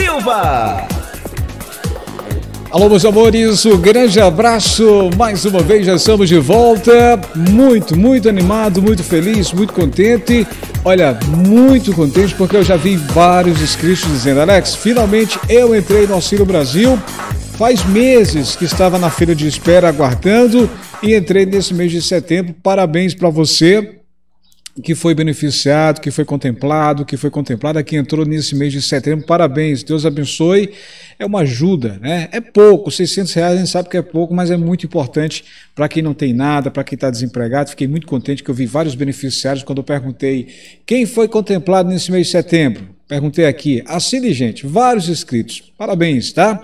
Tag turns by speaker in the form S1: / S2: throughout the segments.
S1: Silva. Alô, meus amores, um grande abraço. Mais uma vez já estamos de volta. Muito, muito animado, muito feliz, muito contente. Olha, muito contente porque eu já vi vários inscritos dizendo: Alex, finalmente eu entrei no Auxílio Brasil. Faz meses que estava na fila de espera aguardando e entrei nesse mês de setembro. Parabéns para você que foi beneficiado, que foi contemplado, que foi contemplada, que entrou nesse mês de setembro. Parabéns, Deus abençoe. É uma ajuda, né? É pouco, 600 reais a gente sabe que é pouco, mas é muito importante para quem não tem nada, para quem está desempregado. Fiquei muito contente que eu vi vários beneficiários quando eu perguntei quem foi contemplado nesse mês de setembro. Perguntei aqui, assine gente, vários inscritos. Parabéns, tá?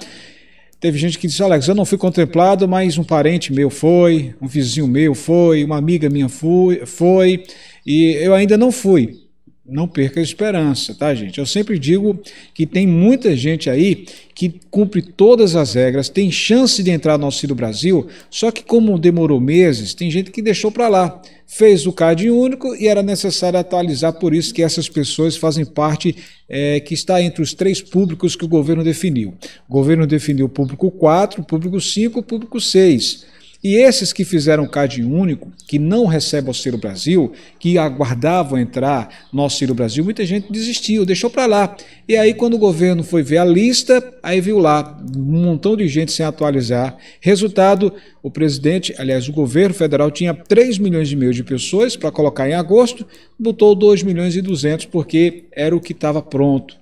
S1: Teve gente que disse, Alex, eu não fui contemplado, mas um parente meu foi, um vizinho meu foi, uma amiga minha foi, foi e eu ainda não fui. Não perca a esperança, tá, gente? Eu sempre digo que tem muita gente aí que cumpre todas as regras, tem chance de entrar no Auxílio Brasil, só que como demorou meses, tem gente que deixou para lá, fez o card único e era necessário atualizar, por isso que essas pessoas fazem parte é, que está entre os três públicos que o governo definiu. O governo definiu público 4, público 5, público 6. E esses que fizeram CAD único, que não recebem o Auxílio Brasil, que aguardavam entrar no Auxílio Brasil, muita gente desistiu, deixou para lá. E aí, quando o governo foi ver a lista, aí viu lá um montão de gente sem atualizar. Resultado: o presidente, aliás, o governo federal tinha 3 milhões e meio de pessoas para colocar em agosto, botou 2 milhões e 200 porque era o que estava pronto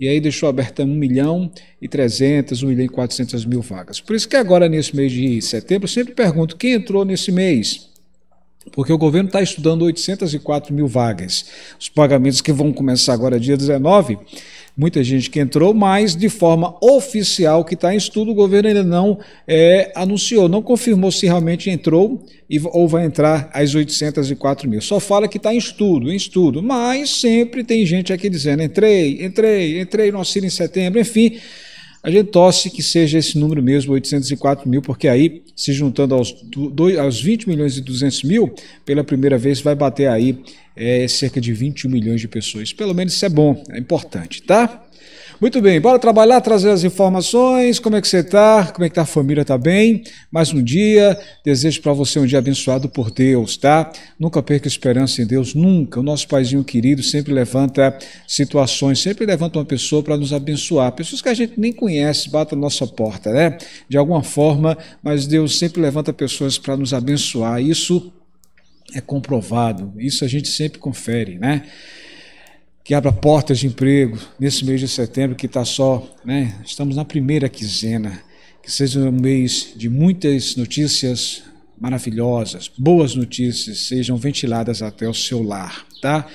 S1: e aí deixou aberta 1 milhão e 300, 1 milhão e 400 mil vagas. Por isso que agora, nesse mês de setembro, eu sempre pergunto quem entrou nesse mês, porque o governo está estudando 804 mil vagas. Os pagamentos que vão começar agora dia 19 muita gente que entrou, mas de forma oficial que está em estudo, o governo ainda não é, anunciou, não confirmou se realmente entrou e, ou vai entrar as 804 mil. Só fala que está em estudo, em estudo, mas sempre tem gente aqui dizendo entrei, entrei, entrei no auxílio em setembro, enfim. A gente torce que seja esse número mesmo, 804 mil, porque aí, se juntando aos, do, aos 20 milhões e 200 mil, pela primeira vez vai bater aí é, cerca de 21 milhões de pessoas. Pelo menos isso é bom, é importante, tá? Muito bem, bora trabalhar, trazer as informações, como é que você está, como é que está a família, está bem? Mais um dia, desejo para você um dia abençoado por Deus, tá? Nunca perca esperança em Deus, nunca. O nosso paizinho querido sempre levanta situações, sempre levanta uma pessoa para nos abençoar. Pessoas que a gente nem conhece, batem na nossa porta, né? De alguma forma, mas Deus sempre levanta pessoas para nos abençoar. Isso é comprovado, isso a gente sempre confere, né? que abra portas de emprego nesse mês de setembro que está só, né? Estamos na primeira quinzena. Que seja um mês de muitas notícias maravilhosas, boas notícias sejam ventiladas até o seu lar, tá?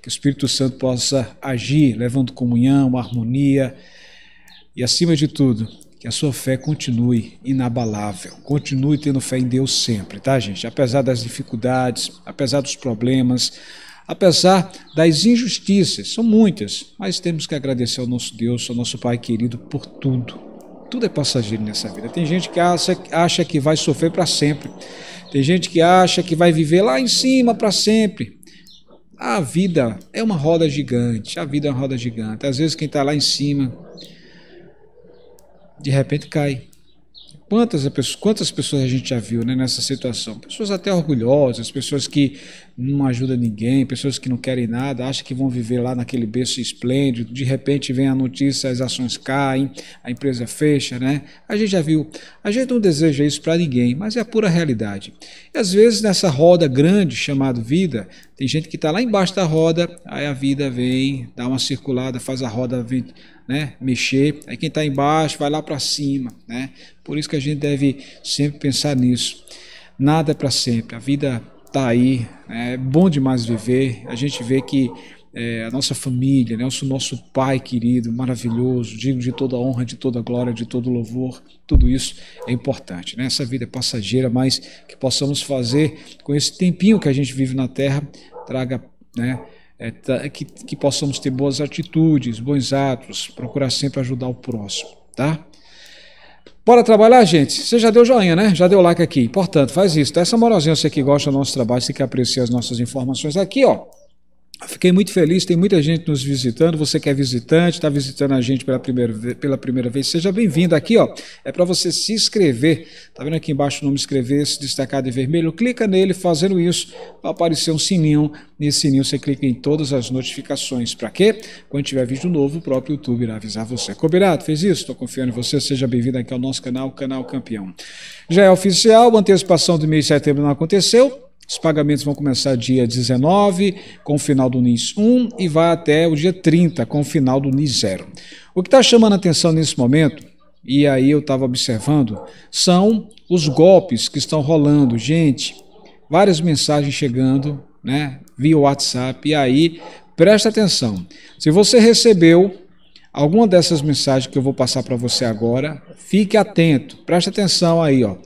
S1: Que o Espírito Santo possa agir, levando comunhão, harmonia e, acima de tudo, que a sua fé continue inabalável, continue tendo fé em Deus sempre, tá, gente? Apesar das dificuldades, apesar dos problemas, apesar das injustiças, são muitas, mas temos que agradecer ao nosso Deus, ao nosso Pai querido por tudo. Tudo é passageiro nessa vida. Tem gente que acha, acha que vai sofrer para sempre. Tem gente que acha que vai viver lá em cima para sempre. A vida é uma roda gigante. A vida é uma roda gigante. Às vezes quem está lá em cima, de repente cai. Quantas, quantas pessoas a gente já viu né, nessa situação? Pessoas até orgulhosas, pessoas que não ajudam ninguém, pessoas que não querem nada, acham que vão viver lá naquele berço esplêndido, de repente vem a notícia, as ações caem, a empresa fecha, né? A gente já viu. A gente não deseja isso para ninguém, mas é a pura realidade. E às vezes nessa roda grande chamada vida, tem gente que está lá embaixo da roda, aí a vida vem, dá uma circulada, faz a roda vir né, mexer. Aí quem está embaixo vai lá para cima, né? Por isso que a gente deve sempre pensar nisso. Nada é para sempre. A vida está aí, né? é bom demais viver. A gente vê que é, a nossa família, né? nosso, nosso Pai querido, maravilhoso, digno de toda honra, de toda glória, de todo louvor, tudo isso é importante. Né? Essa vida é passageira, mas que possamos fazer com esse tempinho que a gente vive na Terra, traga né, é, tá, que, que possamos ter boas atitudes, bons atos, procurar sempre ajudar o próximo, tá? Bora trabalhar, gente? Você já deu joinha, né? Já deu like aqui. Portanto, faz isso. Dá tá? essa moralzinha, você que gosta do nosso trabalho, você que aprecia as nossas informações aqui, ó. Fiquei muito feliz, tem muita gente nos visitando. Você que é visitante, está visitando a gente pela primeira, pela primeira vez, seja bem-vindo. Aqui ó, é para você se inscrever. Está vendo aqui embaixo o nome inscrever, se destacado em vermelho? Clica nele, fazendo isso, vai aparecer um sininho. Nesse sininho você clica em todas as notificações. Para quê? Quando tiver vídeo novo, o próprio YouTube irá avisar você. Combinado? Fez isso? Estou confiando em você. Seja bem-vindo aqui ao nosso canal, Canal Campeão. Já é oficial, a antecipação do mês de setembro não aconteceu os pagamentos vão começar dia 19, com o final do NIS 1, e vai até o dia 30, com o final do NIS 0. O que está chamando a atenção nesse momento, e aí eu estava observando, são os golpes que estão rolando. Gente, várias mensagens chegando, né, via WhatsApp, e aí presta atenção. Se você recebeu alguma dessas mensagens que eu vou passar para você agora, fique atento, preste atenção aí, ó.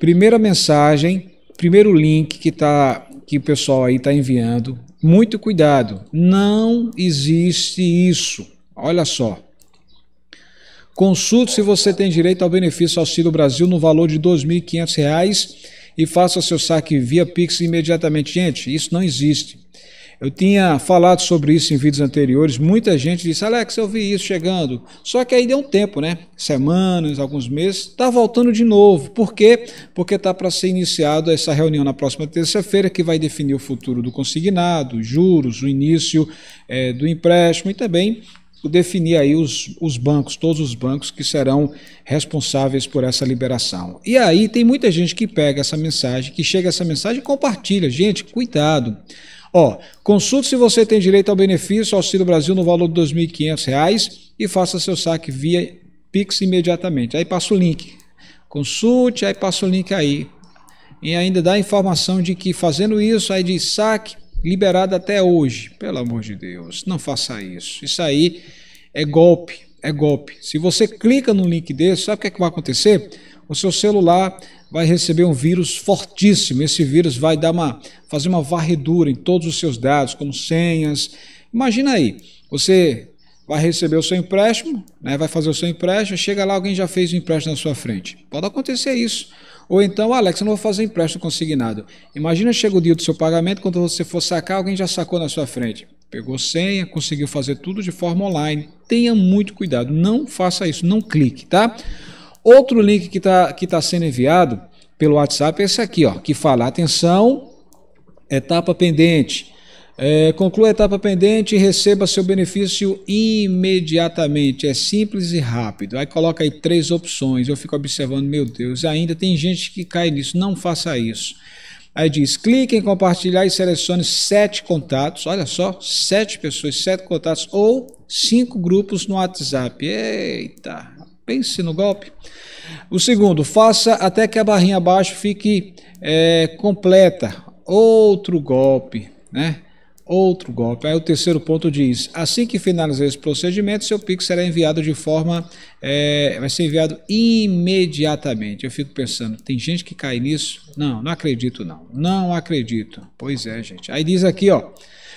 S1: Primeira mensagem primeiro link que, tá, que o pessoal aí está enviando, muito cuidado, não existe isso. Olha só. Consulte se você tem direito ao benefício Auxílio Brasil no valor de R$ 2.500 e faça seu saque via Pix imediatamente. Gente, isso não existe. Eu tinha falado sobre isso em vídeos anteriores. Muita gente disse, Alex, eu vi isso chegando. Só que aí deu um tempo, né? Semanas, alguns meses. Está voltando de novo. Por quê? Porque está para ser iniciado essa reunião na próxima terça-feira que vai definir o futuro do consignado, juros, o início é, do empréstimo e também definir aí os, os bancos, todos os bancos que serão responsáveis por essa liberação. E aí tem muita gente que pega essa mensagem, que chega essa mensagem e compartilha. Gente, cuidado. Ó, consulte se você tem direito ao benefício Auxílio Brasil no valor de R$ 2.500 e faça seu saque via Pix imediatamente. Aí passa o link. Consulte, aí passa o link aí. E ainda dá a informação de que fazendo isso, aí diz saque liberado até hoje. Pelo amor de Deus, não faça isso. Isso aí é golpe, é golpe. Se você clica no link desse, sabe o que, é que vai acontecer? o seu celular vai receber um vírus fortíssimo. Esse vírus vai dar uma, fazer uma varredura em todos os seus dados, como senhas. Imagina aí, você vai receber o seu empréstimo, né, vai fazer o seu empréstimo, chega lá, alguém já fez o empréstimo na sua frente. Pode acontecer isso. Ou então, Alex, eu não vou fazer empréstimo consignado. Imagina, chega o dia do seu pagamento, quando você for sacar, alguém já sacou na sua frente. Pegou senha, conseguiu fazer tudo de forma online. Tenha muito cuidado, não faça isso, não clique, tá? Outro link que está que tá sendo enviado pelo WhatsApp é esse aqui, ó, que fala: atenção, etapa pendente. É, conclua a etapa pendente e receba seu benefício imediatamente. É simples e rápido. Aí coloca aí três opções. Eu fico observando, meu Deus, ainda tem gente que cai nisso. Não faça isso. Aí diz: clique em compartilhar e selecione sete contatos. Olha só, sete pessoas, sete contatos ou cinco grupos no WhatsApp. Eita, Pense no golpe. O segundo, faça até que a barrinha abaixo fique é, completa. Outro golpe, né? Outro golpe. Aí o terceiro ponto diz: assim que finalizar esse procedimento, seu Pix será enviado de forma. É, vai ser enviado imediatamente. Eu fico pensando: tem gente que cai nisso? Não, não acredito, não. Não acredito. Pois é, gente. Aí diz aqui: ó,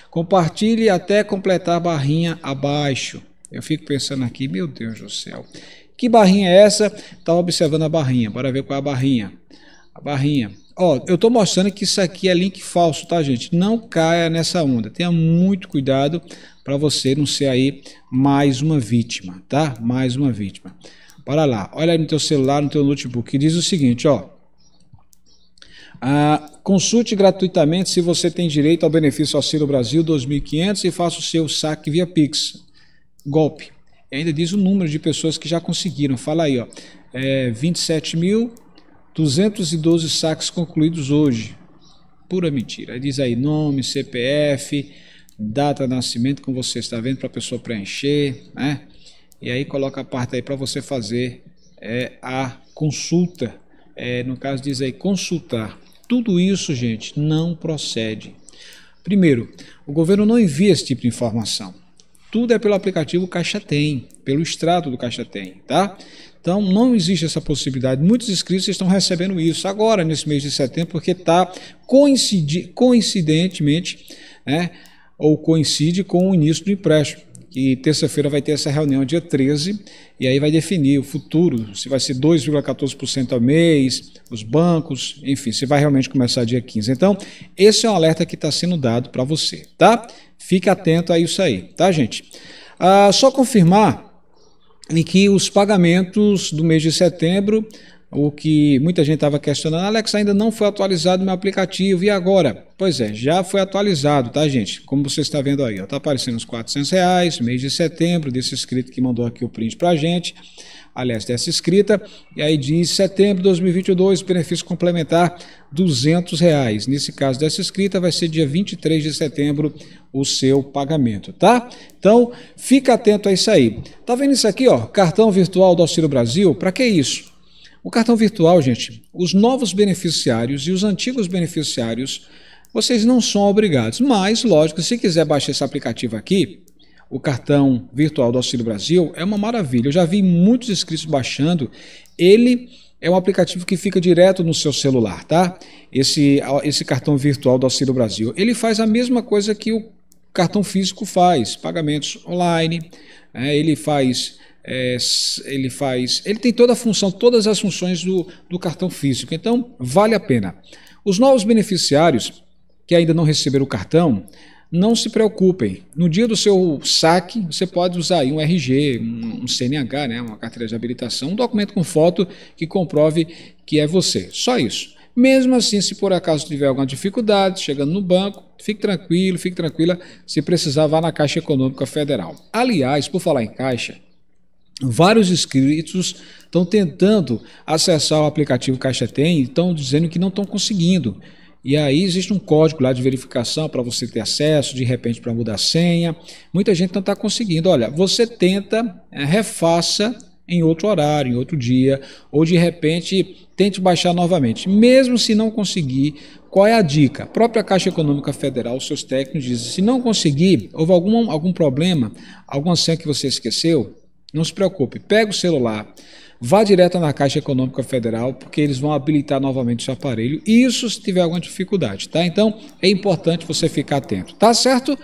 S1: compartilhe até completar a barrinha abaixo. Eu fico pensando aqui: meu Deus do céu. Que barrinha é essa? Estava tá observando a barrinha. Bora ver qual é a barrinha. A barrinha. Ó, eu estou mostrando que isso aqui é link falso, tá, gente? Não caia nessa onda. Tenha muito cuidado para você não ser aí mais uma vítima, tá? Mais uma vítima. Bora lá. Olha aí no teu celular, no teu notebook. diz o seguinte, ó. Ah, consulte gratuitamente se você tem direito ao benefício Auxílio Brasil 2.500 e faça o seu saque via Pix. Golpe. E ainda diz o número de pessoas que já conseguiram. Fala aí, ó. É, 27.212 saques concluídos hoje. Pura mentira. Aí diz aí nome, CPF, data de nascimento, como você está vendo, para a pessoa preencher, né? E aí coloca a parte aí para você fazer é, a consulta. É, no caso, diz aí consultar. Tudo isso, gente, não procede. Primeiro, o governo não envia esse tipo de informação. Tudo é pelo aplicativo Caixa Tem, pelo extrato do Caixa Tem, tá? Então não existe essa possibilidade. Muitos inscritos estão recebendo isso agora, nesse mês de setembro, porque está coincidentemente, né, ou coincide com o início do empréstimo. Que terça-feira vai ter essa reunião, dia 13, e aí vai definir o futuro, se vai ser 2,14% ao mês, os bancos, enfim, se vai realmente começar dia 15. Então, esse é um alerta que está sendo dado para você, tá? Fique atento a isso aí, tá, gente? Ah, só confirmar em que os pagamentos do mês de setembro, o que muita gente estava questionando, Alex, ainda não foi atualizado meu aplicativo, e agora? Pois é, já foi atualizado, tá, gente? Como você está vendo aí, está aparecendo os R$ reais, mês de setembro, desse inscrito que mandou aqui o print para a gente aliás, dessa escrita, e aí diz setembro de 2022, benefício complementar R$ 200. Reais. Nesse caso dessa escrita, vai ser dia 23 de setembro o seu pagamento, tá? Então, fica atento a isso aí. Tá vendo isso aqui, ó? Cartão virtual do Auxílio Brasil, para que isso? O cartão virtual, gente, os novos beneficiários e os antigos beneficiários, vocês não são obrigados, mas lógico, se quiser baixar esse aplicativo aqui, o cartão virtual do Auxílio Brasil é uma maravilha. Eu já vi muitos inscritos baixando. Ele é um aplicativo que fica direto no seu celular, tá? Esse, esse cartão virtual do Auxílio Brasil. Ele faz a mesma coisa que o cartão físico faz, pagamentos online, é, ele faz. É, ele faz. Ele tem toda a função, todas as funções do, do cartão físico. Então, vale a pena. Os novos beneficiários que ainda não receberam o cartão, não se preocupem. No dia do seu saque, você pode usar aí um RG, um, CNH, né, uma carteira de habilitação, um documento com foto que comprove que é você. Só isso. Mesmo assim, se por acaso tiver alguma dificuldade chegando no banco, fique tranquilo, fique tranquila. Se precisar, vá na Caixa Econômica Federal. Aliás, por falar em Caixa, vários inscritos estão tentando acessar o aplicativo Caixa Tem e estão dizendo que não estão conseguindo. E aí existe um código lá de verificação para você ter acesso, de repente para mudar a senha. Muita gente não está conseguindo. Olha, você tenta, eh, refaça em outro horário, em outro dia, ou de repente tente baixar novamente. Mesmo se não conseguir, qual é a dica? A própria Caixa Econômica Federal, seus técnicos dizem, se não conseguir, houve algum, algum problema, alguma senha que você esqueceu, não se preocupe, pega o celular, vá direto na Caixa Econômica Federal, porque eles vão habilitar novamente o aparelho, e isso se tiver alguma dificuldade, tá? Então, é importante você ficar atento, tá certo?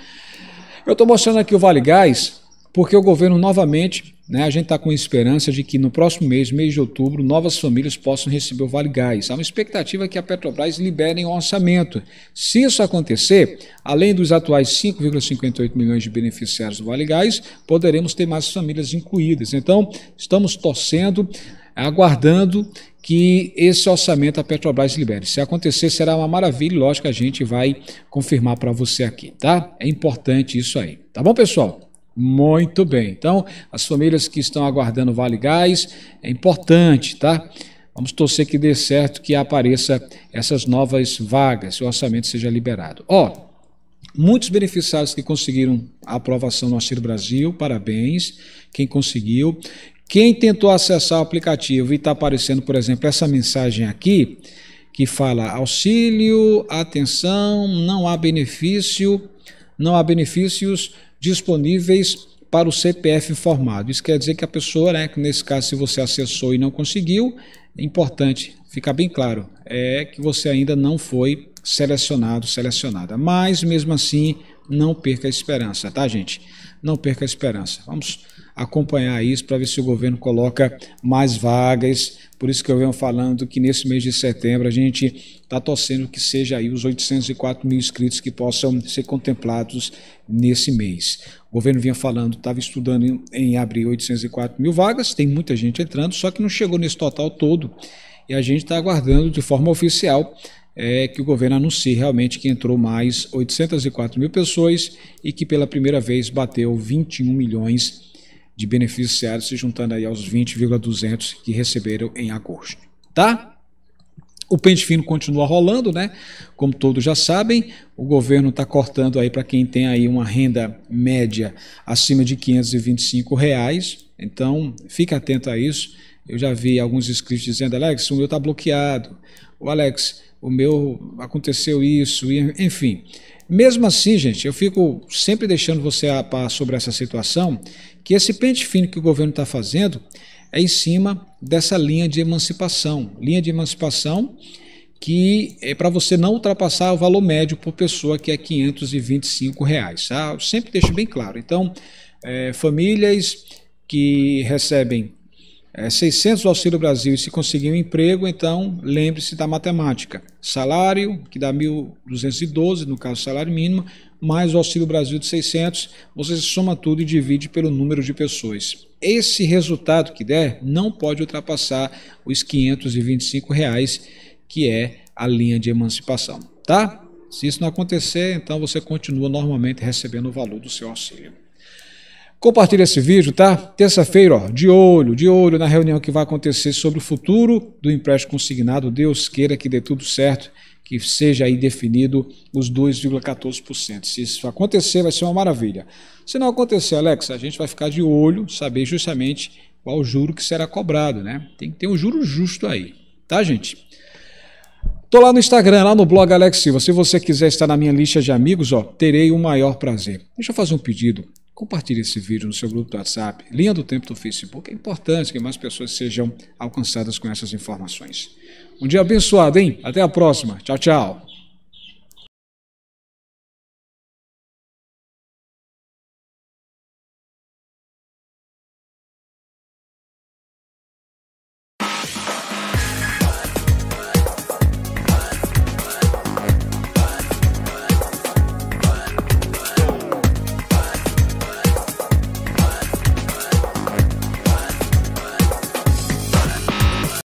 S1: Eu estou mostrando aqui o Vale Gás, porque o governo novamente né? A gente está com esperança de que no próximo mês, mês de outubro, novas famílias possam receber o Vale Gás. Há uma expectativa que a Petrobras libere um orçamento. Se isso acontecer, além dos atuais 5,58 milhões de beneficiários do Vale Gás, poderemos ter mais famílias incluídas. Então, estamos torcendo, aguardando que esse orçamento a Petrobras libere. Se acontecer, será uma maravilha, lógico, a gente vai confirmar para você aqui, tá? É importante isso aí. Tá bom, pessoal? Muito bem. Então, as famílias que estão aguardando Vale Gás, é importante, tá? Vamos torcer que dê certo, que apareça essas novas vagas, o orçamento seja liberado. Ó, oh, muitos beneficiários que conseguiram a aprovação no Auxílio Brasil, parabéns, quem conseguiu. Quem tentou acessar o aplicativo e está aparecendo, por exemplo, essa mensagem aqui, que fala auxílio, atenção, não há benefício, não há benefícios disponíveis para o CPF informado. Isso quer dizer que a pessoa, né, nesse caso, se você acessou e não conseguiu, é importante ficar bem claro, é que você ainda não foi selecionado, selecionada. Mas mesmo assim, não perca a esperança, tá, gente? Não perca a esperança. Vamos acompanhar isso para ver se o governo coloca mais vagas. Por isso que eu venho falando que nesse mês de setembro a gente está torcendo que seja aí os 804 mil inscritos que possam ser contemplados nesse mês. O governo vinha falando, estava estudando em, em abrir 804 mil vagas, tem muita gente entrando, só que não chegou nesse total todo. E a gente está aguardando de forma oficial é que o governo anuncie realmente que entrou mais 804 mil pessoas e que pela primeira vez bateu 21 milhões de beneficiários, se juntando aí aos 20,200 que receberam em agosto. Tá? O pente fino continua rolando, né? Como todos já sabem, o governo está cortando aí para quem tem aí uma renda média acima de 525 reais. Então, fique atento a isso. Eu já vi alguns inscritos dizendo, Alex, o meu está bloqueado. O Alex, o meu aconteceu isso, enfim. Mesmo assim, gente, eu fico sempre deixando você a par sobre essa situação, que esse pente fino que o governo está fazendo é em cima dessa linha de emancipação. Linha de emancipação que é para você não ultrapassar o valor médio por pessoa, que é R$ 525. Reais, tá? Eu sempre deixo bem claro. Então, é, famílias que recebem é, 600 do Auxílio Brasil e se conseguir um emprego, então lembre-se da matemática. Salário, que dá 1.212, no caso salário mínimo, mais o Auxílio Brasil de 600, você soma tudo e divide pelo número de pessoas. Esse resultado que der não pode ultrapassar os R$ 525, reais, que é a linha de emancipação, tá? Se isso não acontecer, então você continua normalmente recebendo o valor do seu auxílio. Compartilhe esse vídeo, tá? Terça-feira, ó, de olho, de olho na reunião que vai acontecer sobre o futuro do empréstimo consignado. Deus queira que dê tudo certo, que seja aí definido os 2,14%. Se isso acontecer, vai ser uma maravilha. Se não acontecer, Alex, a gente vai ficar de olho, saber justamente qual juro que será cobrado, né? Tem que ter um juro justo aí, tá, gente? Tô lá no Instagram, lá no blog Alex Silva. Se você quiser estar na minha lista de amigos, ó, terei o maior prazer. Deixa eu fazer um pedido. Compartilhe esse vídeo no seu grupo do WhatsApp, linha do tempo do Facebook. É importante que mais pessoas sejam alcançadas com essas informações. Um dia abençoado, hein? Até a próxima. Tchau, tchau.